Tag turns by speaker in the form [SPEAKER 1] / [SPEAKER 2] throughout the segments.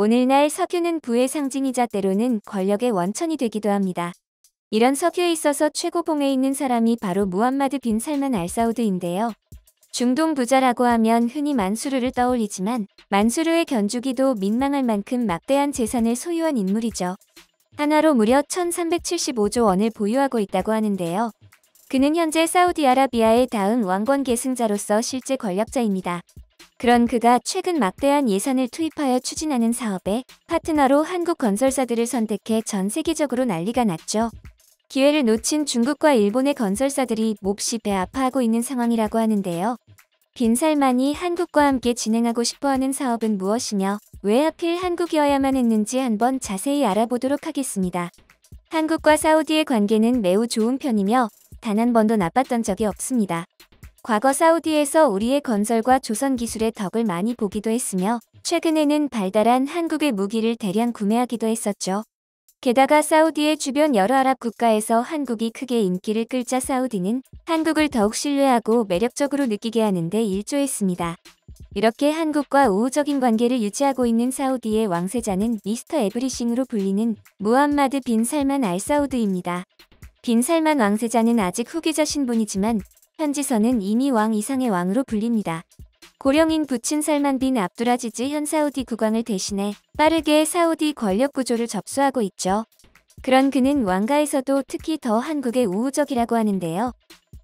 [SPEAKER 1] 오늘날 석유는 부의 상징이자 때로는 권력의 원천이 되기도 합니다. 이런 석유에 있어서 최고봉에 있는 사람이 바로 무함마드 빈 살만 알사우드인데요. 중동 부자라고 하면 흔히 만수르를 떠올리지만 만수르의 견주기도 민망할 만큼 막대한 재산을 소유한 인물이죠. 하나로 무려 1375조 원을 보유하고 있다고 하는데요. 그는 현재 사우디아라비아의 다음 왕권 계승자로서 실제 권력자입니다. 그런 그가 최근 막대한 예산을 투입하여 추진하는 사업에 파트너로 한국 건설사들을 선택해 전 세계적으로 난리가 났죠. 기회를 놓친 중국과 일본의 건설사들이 몹시 배 아파하고 있는 상황이라고 하는데요. 빈살만이 한국과 함께 진행하고 싶어하는 사업은 무엇이며 왜 하필 한국이어야만 했는지 한번 자세히 알아보도록 하겠습니다. 한국과 사우디의 관계는 매우 좋은 편이며 단 한 번도 나빴던 적이 없습니다. 과거 사우디에서 우리의 건설과 조선 기술의 덕을 많이 보기도 했으며 최근에는 발달한 한국의 무기를 대량 구매하기도 했었죠. 게다가 사우디의 주변 여러 아랍 국가에서 한국이 크게 인기를 끌자 사우디는 한국을 더욱 신뢰하고 매력적으로 느끼게 하는데 일조했습니다. 이렇게 한국과 우호적인 관계를 유지하고 있는 사우디의 왕세자는 미스터 에브리싱으로 불리는 무함마드 빈 살만 알 사우드입니다. 빈 살만 왕세자는 아직 후계자 신분이지만 현지서는 이미 왕 이상의 왕으로 불립니다. 고령인 부친 살만 빈 압두라지즈 현 사우디 국왕을 대신해 빠르게 사우디 권력 구조를 접수하고 있죠. 그런 그는 왕가에서도 특히 더 한국에 우호적이라고 하는데요.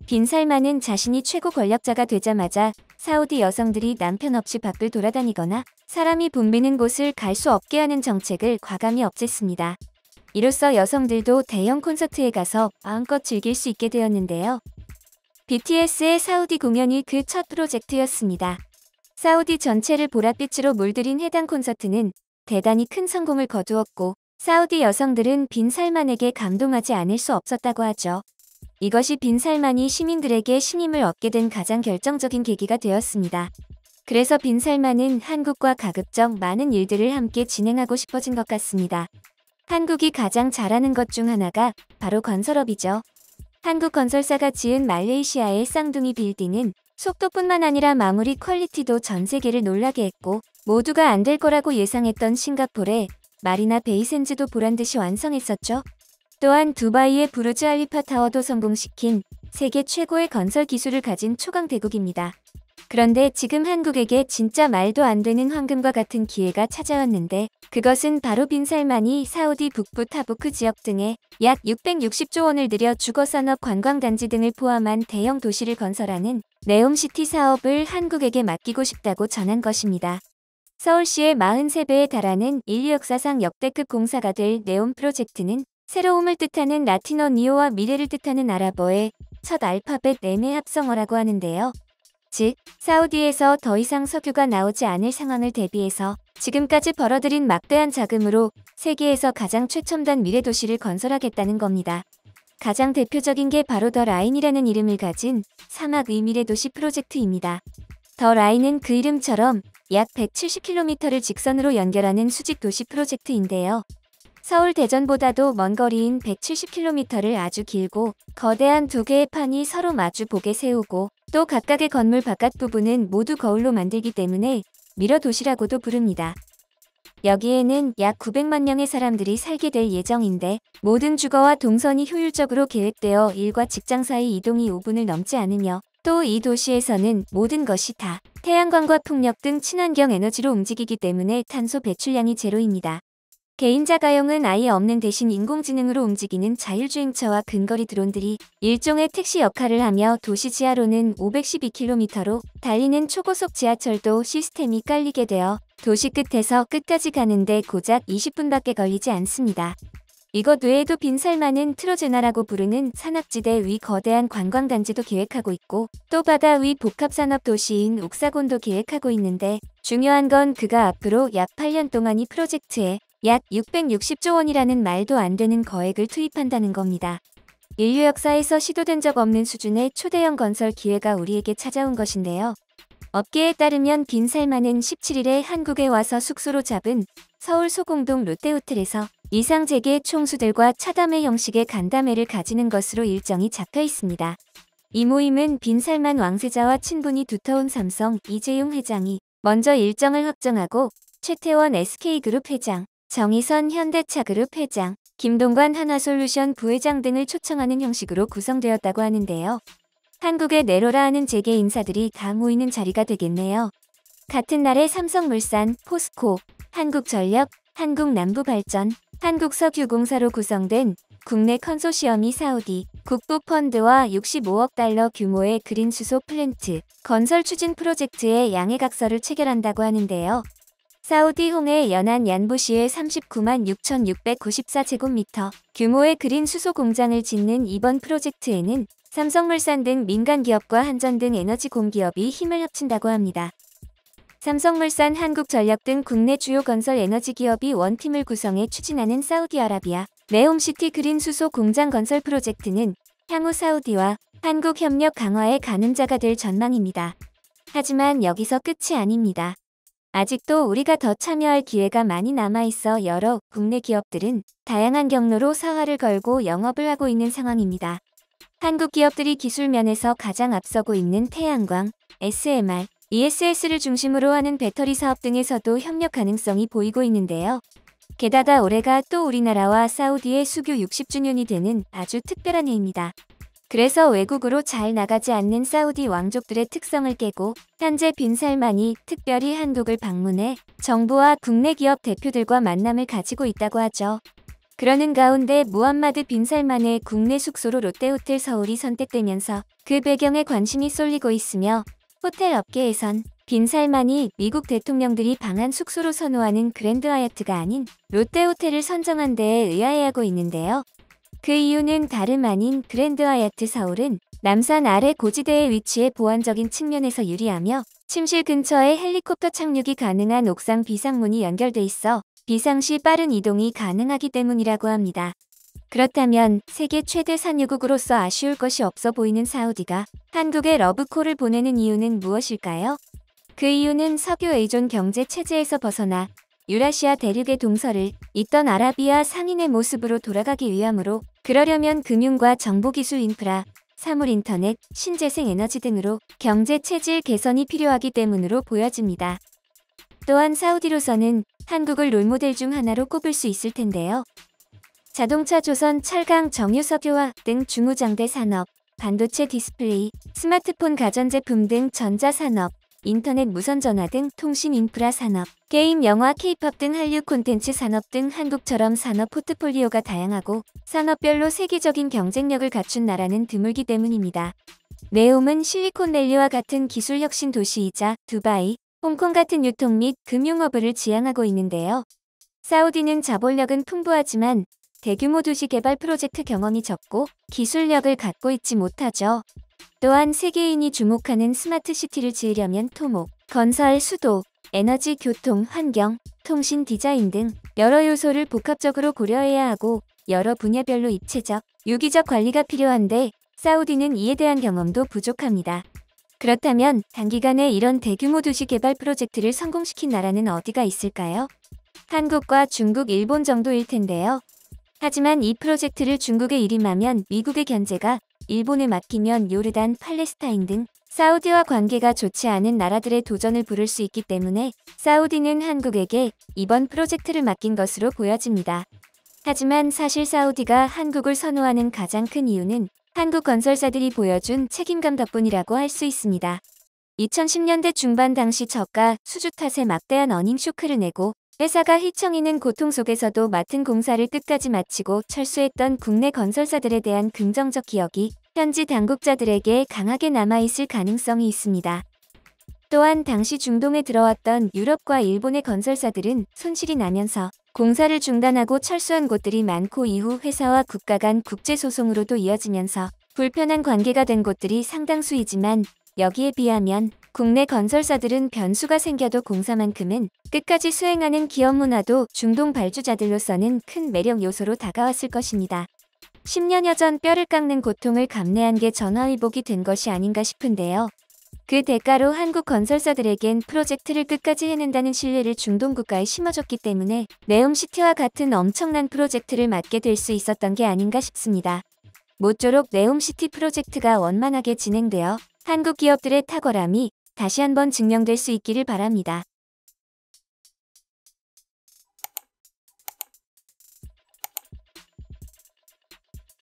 [SPEAKER 1] 빈 살만은 자신이 최고 권력자가 되자마자 사우디 여성들이 남편 없이 밖을 돌아다니거나 사람이 붐비는 곳을 갈 수 없게 하는 정책을 과감히 없앴습니다. 이로써 여성들도 대형 콘서트에 가서 마음껏 즐길 수 있게 되었는데요. BTS의 사우디 공연이 그 첫 프로젝트였습니다. 사우디 전체를 보랏빛으로 물들인 해당 콘서트는 대단히 큰 성공을 거두었고 사우디 여성들은 빈 살만에게 감동하지 않을 수 없었다고 하죠. 이것이 빈 살만이 시민들에게 신임을 얻게 된 가장 결정적인 계기가 되었습니다. 그래서 빈 살만은 한국과 가급적 많은 일들을 함께 진행하고 싶어진 것 같습니다. 한국이 가장 잘하는 것 중 하나가 바로 건설업이죠. 한국 건설사가 지은 말레이시아의 쌍둥이 빌딩은 속도뿐만 아니라 마무리 퀄리티도 전 세계를 놀라게 했고 모두가 안 될 거라고 예상했던 싱가폴의 마리나 베이센즈도 보란듯이 완성했었죠. 또한 두바이의 부르즈 알리파 타워도 성공시킨 세계 최고의 건설 기술을 가진 초강 대국입니다. 그런데 지금 한국에게 진짜 말도 안 되는 황금과 같은 기회가 찾아왔는데 그것은 바로 빈살만이 사우디 북부 타부크 지역 등에 약 660조 원을 들여 주거산업 관광단지 등을 포함한 대형 도시를 건설하는 네옴시티 사업을 한국에게 맡기고 싶다고 전한 것입니다. 서울시의 43배에 달하는 인류 역사상 역대급 공사가 될 네옴 프로젝트는 새로움을 뜻하는 라틴어 니오와 미래를 뜻하는 아랍어의 첫 알파벳 M의 합성어라고 하는데요. 같 사우디에서 더 이상 석유가 나오지 않을 상황을 대비해서 지금까지 벌어들인 막대한 자금으로 세계에서 가장 최첨단 미래 도시를 건설하겠다는 겁니다. 가장 대표적인 게 바로 더 라인이라는 이름을 가진 사막의 미래 도시 프로젝트입니다. 더 라인은 그 이름처럼 약 170km를 직선으로 연결하는 수직 도시 프로젝트인데요. 서울 대전보다도 먼 거리인 170km를 아주 길고 거대한 두 개의 판이 서로 마주 보게 세우고 또 각각의 건물 바깥 부분은 모두 거울로 만들기 때문에 미러 도시라고도 부릅니다. 여기에는 약 900만 명의 사람들이 살게 될 예정인데 모든 주거와 동선이 효율적으로 계획되어 일과 직장 사이 이동이 5분을 넘지 않으며 또 이 도시에서는 모든 것이 다 태양광과 풍력 등 친환경 에너지로 움직이기 때문에 탄소 배출량이 제로입니다. 개인자 가용은 아예 없는 대신 인공지능으로 움직이는 자율주행차와 근거리 드론들이 일종의 택시 역할을 하며 도시 지하로는 512km로 달리는 초고속 지하철도 시스템이 깔리게 되어 도시 끝에서 끝까지 가는데 고작 20분밖에 걸리지 않습니다. 이것 외에도 빈살많은 트로제나라고 부르는 산악지대 위 거대한 관광단지도 계획하고 있고 또 바다 위 복합산업도시인 옥사곤도 계획하고 있는데 중요한 건 그가 앞으로 약 8년 동안 이 프로젝트에 약 660조 원이라는 말도 안 되는 거액을 투입한다는 겁니다. 인류 역사에서 시도된 적 없는 수준의 초대형 건설 기회가 우리에게 찾아온 것인데요. 업계에 따르면 빈살만은 17일에 한국에 와서 숙소로 잡은 서울 소공동 롯데호텔에서 이상 재계 총수들과 차담회 형식의 간담회를 가지는 것으로 일정이 잡혀 있습니다. 이 모임은 빈살만 왕세자와 친분이 두터운 삼성 이재용 회장이 먼저 일정을 확정하고 최태원 SK그룹 회장, 정의선 현대차그룹 회장, 김동관 한화솔루션 부회장 등을 초청하는 형식으로 구성되었다고 하는데요. 한국의 내로라 하는 재계 인사들이 다 모이는 자리가 되겠네요. 같은 날에 삼성물산, 포스코, 한국전력, 한국남부발전, 한국석유공사로 구성된 국내 컨소시엄이 사우디 국부펀드와 65억 달러 규모의 그린 수소 플랜트 건설 추진 프로젝트의 양해각서를 체결한다고 하는데요. 사우디 홍해 연안 얀부시의 39만 6,694제곱미터 규모의 그린 수소 공장을 짓는 이번 프로젝트에는 삼성물산 등 민간 기업과 한전 등 에너지 공기업이 힘을 합친다고 합니다. 삼성물산, 한국전력 등 국내 주요 건설 에너지 기업이 원팀을 구성해 추진하는 사우디아라비아 매홈시티 그린 수소 공장 건설 프로젝트는 향후 사우디와 한국 협력 강화의 가늠자가 될 전망입니다. 하지만 여기서 끝이 아닙니다. 아직도 우리가 더 참여할 기회가 많이 남아있어 여러 국내 기업들은 다양한 경로로 사활을 걸고 영업을 하고 있는 상황입니다. 한국 기업들이 기술 면에서 가장 앞서고 있는 태양광, SMR, ESS를 중심으로 하는 배터리 사업 등에서도 협력 가능성이 보이고 있는데요. 게다가 올해가 또 우리나라와 사우디의 수교 60주년이 되는 아주 특별한 해입니다. 그래서 외국으로 잘 나가지 않는 사우디 왕족들의 특성을 깨고 현재 빈살만이 특별히 한국을 방문해 정부와 국내 기업 대표들과 만남을 가지고 있다고 하죠. 그러는 가운데 무함마드 빈살만의 국내 숙소로 롯데호텔 서울이 선택되면서 그 배경에 관심이 쏠리고 있으며 호텔 업계에선 빈살만이 미국 대통령들이 방한 숙소로 선호하는 그랜드 하얏트가 아닌 롯데호텔을 선정한 데에 의아해하고 있는데요. 그 이유는 다름 아닌 그랜드 하얏트 서울은 남산 아래 고지대에 위치해 보안적인 측면에서 유리하며 침실 근처에 헬리콥터 착륙이 가능한 옥상 비상문이 연결돼 있어 비상시 빠른 이동이 가능하기 때문이라고 합니다. 그렇다면 세계 최대 산유국으로서 아쉬울 것이 없어 보이는 사우디가 한국에 러브콜을 보내는 이유는 무엇일까요? 그 이유는 석유 의존 경제 체제에서 벗어나 유라시아 대륙의 동서를 있던 아라비아 상인의 모습으로 돌아가기 위함으로 그러려면 금융과 정보기술 인프라, 사물 인터넷, 신재생 에너지 등으로 경제 체질 개선이 필요하기 때문으로 보여집니다. 또한 사우디로서는 한국을 롤모델 중 하나로 꼽을 수 있을 텐데요. 자동차 조선 철강 정유석유화 등 중후장대 산업, 반도체 디스플레이, 스마트폰 가전제품 등 전자산업, 인터넷 무선전화 등 통신 인프라 산업, 게임, 영화, 케이팝 등 한류 콘텐츠 산업 등 한국처럼 산업 포트폴리오가 다양하고 산업별로 세계적인 경쟁력을 갖춘 나라는 드물기 때문입니다. 네옴은 실리콘밸리와 같은 기술혁신 도시이자 두바이, 홍콩 같은 유통 및 금융허브를 지향하고 있는데요. 사우디는 자본력은 풍부하지만 대규모 도시 개발 프로젝트 경험이 적고 기술력을 갖고 있지 못하죠. 또한 세계인이 주목하는 스마트시티를 지으려면 토목, 건설, 수도, 에너지, 교통, 환경, 통신 디자인 등 여러 요소를 복합적으로 고려해야 하고 여러 분야별로 입체적, 유기적 관리가 필요한데 사우디는 이에 대한 경험도 부족합니다. 그렇다면 단기간에 이런 대규모 도시 개발 프로젝트를 성공시킨 나라는 어디가 있을까요? 한국과 중국, 일본 정도일 텐데요. 하지만 이 프로젝트를 중국에 이임하면 미국의 견제가 일본을 맡기면 요르단, 팔레스타인 등 사우디와 관계가 좋지 않은 나라들의 도전을 부를 수 있기 때문에 사우디는 한국에게 이번 프로젝트를 맡긴 것으로 보여집니다. 하지만 사실 사우디가 한국을 선호하는 가장 큰 이유는 한국 건설사들이 보여준 책임감 덕분이라고 할 수 있습니다. 2010년대 중반 당시 저가 수주 탓에 막대한 어닝 쇼크를 내고 회사가 희청이는 고통 속에서도 맡은 공사를 끝까지 마치고 철수했던 국내 건설사들에 대한 긍정적 기억이 현지 당국자들에게 강하게 남아있을 가능성이 있습니다. 또한 당시 중동에 들어왔던 유럽과 일본의 건설사들은 손실이 나면서 공사를 중단하고 철수한 곳들이 많고 이후 회사와 국가 간 국제소송으로도 이어지면서 불편한 관계가 된 곳들이 상당수이지만 여기에 비하면 국내 건설사들은 변수가 생겨도 공사만큼은 끝까지 수행하는 기업 문화도 중동 발주자들로서는 큰 매력 요소로 다가왔을 것입니다. 10년여 전 뼈를 깎는 고통을 감내한 게 전화위복이 된 것이 아닌가 싶은데요. 그 대가로 한국 건설사들에겐 프로젝트를 끝까지 해낸다는 신뢰를 중동 국가에 심어줬기 때문에 네옴시티와 같은 엄청난 프로젝트를 맡게 될 수 있었던 게 아닌가 싶습니다. 모쪼록 네옴시티 프로젝트가 원만하게 진행되어 한국 기업들의 탁월함이 다시 한번 증명될 수 있기를 바랍니다.